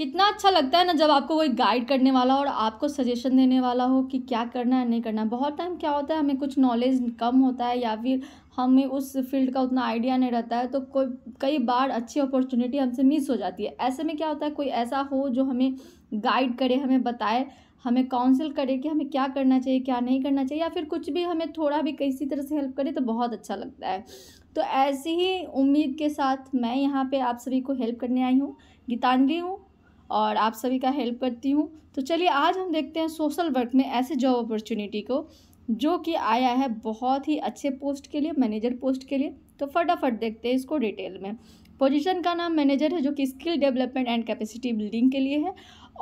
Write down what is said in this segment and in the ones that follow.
कितना अच्छा लगता है ना जब आपको कोई गाइड करने वाला हो और आपको सजेशन देने वाला हो कि क्या करना है नहीं करना है बहुत टाइम क्या होता है हमें कुछ नॉलेज कम होता है या फिर हमें उस फील्ड का उतना आइडिया नहीं रहता है तो कोई कई बार अच्छी अपॉर्चुनिटी हमसे मिस हो जाती है ऐसे में क्या होता है कोई ऐसा हो जो हमें गाइड करे हमें बताए हमें काउंसिल करे कि हमें क्या करना चाहिए क्या नहीं करना चाहिए या फिर कुछ भी हमें थोड़ा भी किसी तरह से हेल्प करे तो बहुत अच्छा लगता है तो ऐसी ही उम्मीद के साथ मैं यहाँ पे आप सभी को हेल्प करने आई हूँ गीतांजलि हूँ और आप सभी का हेल्प करती हूँ तो चलिए आज हम देखते हैं सोशल वर्क में ऐसे जॉब अपॉर्चुनिटी को जो कि आया है बहुत ही अच्छे पोस्ट के लिए मैनेजर पोस्ट के लिए तो फटाफट देखते हैं इसको डिटेल में पोजीशन का नाम मैनेजर है जो कि skill development and capacity building के लिए है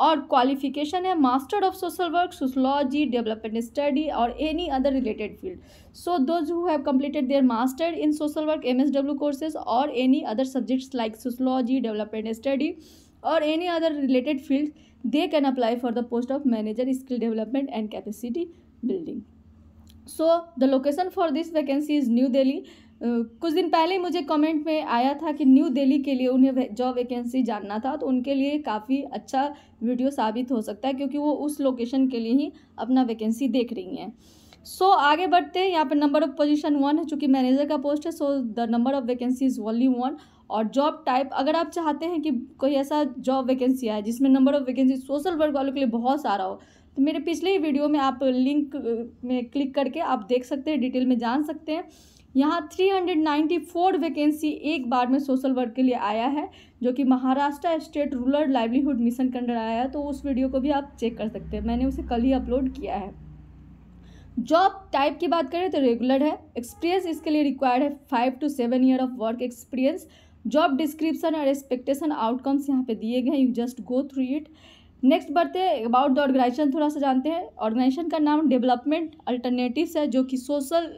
और क्वालिफिकेशन है master of social work sociology development study और any other related field so those who have completed their master in social work M S W courses और any other subjects like sociology development study और any other related field they can apply for the post of manager skill development and capacity building so the location for this vacancy is new Delhi कुछ दिन पहले मुझे comment में आया था कि new Delhi के लिए उन्हें जॉब वैकेंसी जानना था तो उनके लिए काफ़ी अच्छा वीडियो साबित हो सकता है क्योंकि वो उस लोकेशन के लिए ही अपना वैकेंसी देख रही हैं सो so, आगे बढ़ते हैं यहाँ पर नंबर ऑफ पोजीशन वन है चूँकि मैनेजर का पोस्ट है so the number of vacancy is only one और जॉब टाइप अगर आप चाहते हैं कि कोई ऐसा जॉब वैकेंसी आए जिसमें number of vacancy social work वालों के लिए बहुत सारा हो तो मेरे पिछले ही वीडियो में आप लिंक में क्लिक करके आप देख सकते हैं डिटेल में जान सकते हैं यहाँ 394 वैकेंसी एक बार में सोशल वर्क के लिए आया है जो कि Maharashtra state rural livelihood mission के अंडर आया है तो उस वीडियो को भी आप चेक कर सकते हैं मैंने उसे कल ही अपलोड किया है जॉब टाइप की बात करें तो रेगुलर है एक्सपीरियंस इसके लिए रिक्वायर्ड है five to seven year of work experience job description और एक्सपेक्टेशन आउटकम्स यहाँ पे दिए गए हैं you just go through it next बढ़ते हैं अबाउट द ऑर्गेनाइजेशन थोड़ा सा जानते हैं ऑर्गेनाइजेशन का नाम डेवलपमेंट अल्टरनेटिव्स है जो कि सोशल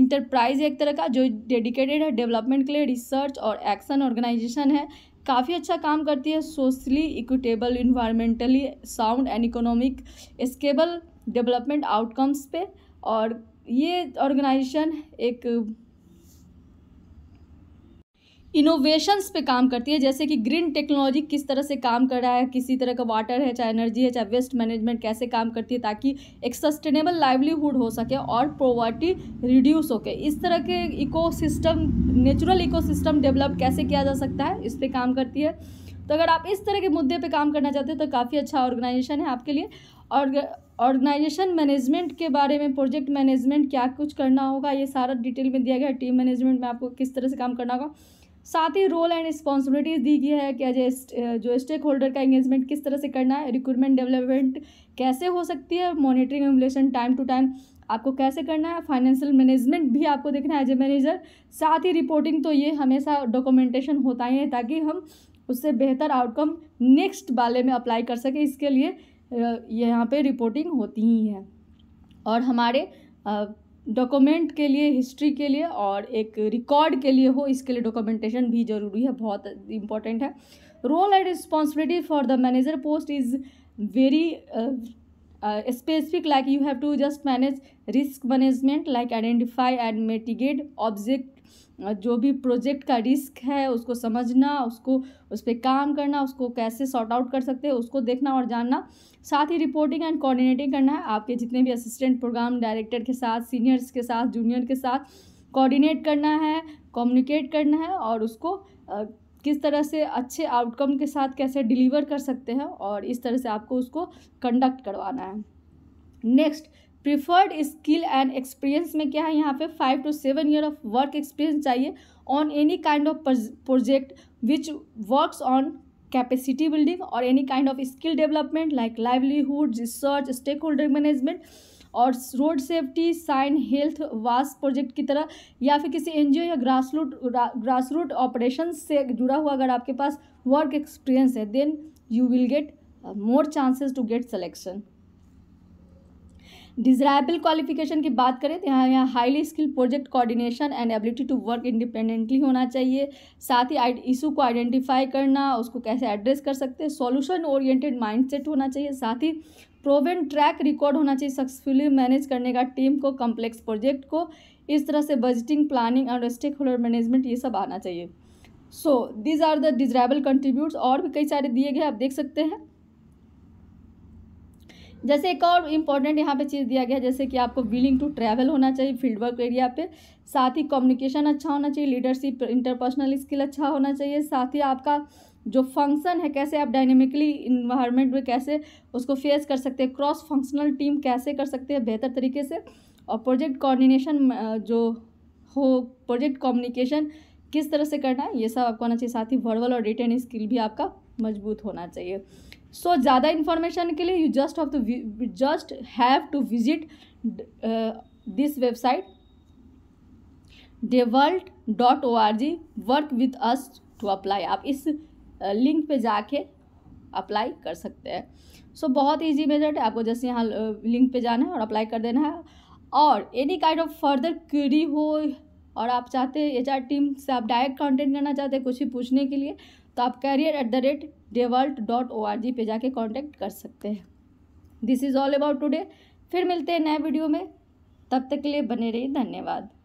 इंटरप्राइज एक तरह का जो डेडिकेटेड है डेवलपमेंट के लिए रिसर्च और एक्शन ऑर्गेनाइजेशन है काफ़ी अच्छा काम करती है socially equitable environmentally sound and economic scalable development outcomes पे और ये ऑर्गेनाइजेशन एक इनोवेशंस पे काम करती है जैसे कि ग्रीन टेक्नोलॉजी किस तरह से काम कर रहा है किसी तरह का वाटर है चाहे एनर्जी है चाहे वेस्ट मैनेजमेंट कैसे काम करती है ताकि एक सस्टेनेबल लाइवलीहुड हो सके और पॉवर्टी रिड्यूस हो के इस तरह के इकोसिस्टम नेचुरल सिस्टम डेवलप कैसे किया जा सकता है इस पर काम करती है तो अगर आप इस तरह के मुद्दे पर काम करना चाहते हैं तो काफ़ी अच्छा ऑर्गेनाइजेशन है आपके लिए और ऑर्गेनाइजेशन मैनेजमेंट के बारे में प्रोजेक्ट मैनेजमेंट क्या कुछ करना होगा ये सारा डिटेल में दिया गया है टीम मैनेजमेंट में आपको किस तरह से काम करना होगा साथ ही रोल एंड रिस्पॉन्सिबिलिटीज़ दी गई है कि एजेस्ट जो स्टेक होल्डर का एंगेजमेंट किस तरह से करना है रिक्रूटमेंट डेवलपमेंट कैसे हो सकती है monitoring emulation time to time आपको कैसे करना है फाइनेंशियल मैनेजमेंट भी आपको देखना है एज ए मैनेजर साथ ही रिपोर्टिंग तो ये हमेशा डॉक्यूमेंटेशन होता ही है ताकि हम उससे बेहतर आउटकम नेक्स्ट वाले में अप्लाई कर सके इसके लिए यहाँ पे रिपोर्टिंग होती ही है और हमारे डॉक्यूमेंट के लिए हिस्ट्री के लिए और एक रिकॉर्ड के लिए हो इसके लिए डॉक्यूमेंटेशन भी ज़रूरी है बहुत इंपॉर्टेंट है role and responsibility for the manager post is very specific like you have to just manage risk management like identify and mitigate object जो भी प्रोजेक्ट का रिस्क है उसको समझना उसको उस पर काम करना उसको कैसे सॉर्ट आउट कर सकते हैं उसको देखना और जानना साथ ही रिपोर्टिंग एंड कोऑर्डिनेटिंग करना है आपके जितने भी असिस्टेंट प्रोग्राम डायरेक्टर के साथ सीनियर्स के साथ जूनियर के साथ कोऑर्डिनेट करना है कम्युनिकेट करना है और उसको uh, किस तरह से अच्छे आउटकम के साथ कैसे डिलीवर कर सकते हैं और इस तरह से आपको उसको कंडक्ट करवाना है next preferred skill and experience में क्या है यहाँ पे five to seven year of work experience चाहिए on any kind of project which works on capacity building और any kind of skill development like livelihood research stakeholder management और road safety sign health wash project की तरह या फिर किसी N या grass root grass root operation से जुड़ा हुआ अगर आपके पास वर्क एक्सपीरियंस है then you will get more chances to get selection desirable qualification की बात करें तो यहाँ यहाँ highly skill project coordination and ability to work independently होना चाहिए साथ ही इशू को आइडेंटिफाई करना उसको कैसे एड्रेस कर सकते हैं सॉल्यूशन ओरिएंटेड माइंडसेट होना चाहिए साथ ही प्रोवेन ट्रैक रिकॉर्ड होना चाहिए सक्सेसफुली मैनेज करने का टीम को कॉम्प्लेक्स प्रोजेक्ट को इस तरह से बजटिंग प्लानिंग और स्टेक होल्डर मैनेजमेंट ये सब आना चाहिए so these are the desirable contribute और भी कई सारे दिए गए आप देख सकते हैं जैसे एक और इम्पॉर्टेंट यहाँ पे चीज़ दिया गया है जैसे कि आपको विलिंग टू ट्रैवल होना चाहिए फील्ड वर्क एरिया पे साथ ही कम्युनिकेशन अच्छा होना चाहिए लीडरशिप इंटरपर्सनल स्किल अच्छा होना चाहिए साथ ही आपका जो फंक्शन है कैसे आप डायनेमिकली इन्वायरमेंट में कैसे उसको फेस कर सकते हैं क्रॉस फंक्शनल टीम कैसे कर सकते हैं बेहतर तरीके से और प्रोजेक्ट कोऑर्डिनेशन जो हो प्रोजेक्ट कम्युनिकेशन किस तरह से करना है ये सब आपको आना चाहिए साथ ही वर्बल और रिटर्न स्किल भी आपका मजबूत होना चाहिए सो ज़्यादा इन्फॉर्मेशन के लिए you just have to just have to visit this website devalt dot O R G work with us to apply आप इस लिंक uh, पे जाके अप्लाई कर सकते हैं सो so, बहुत इजी मेथड है आपको जैसे यहाँ लिंक uh, पे जाना है और अप्लाई कर देना है और any kind of further query हो और आप चाहते हैं एच टीम से आप डायरेक्ट कॉन्टेक्ट करना चाहते हैं कुछ भी पूछने के लिए तो आप कैरियर एट द रेट डेवर्ल्ट डॉट ओ आर जी पर जाके कॉन्टेक्ट कर सकते हैं this is all about today फिर मिलते हैं नए वीडियो में तब तक के लिए बने रहिए धन्यवाद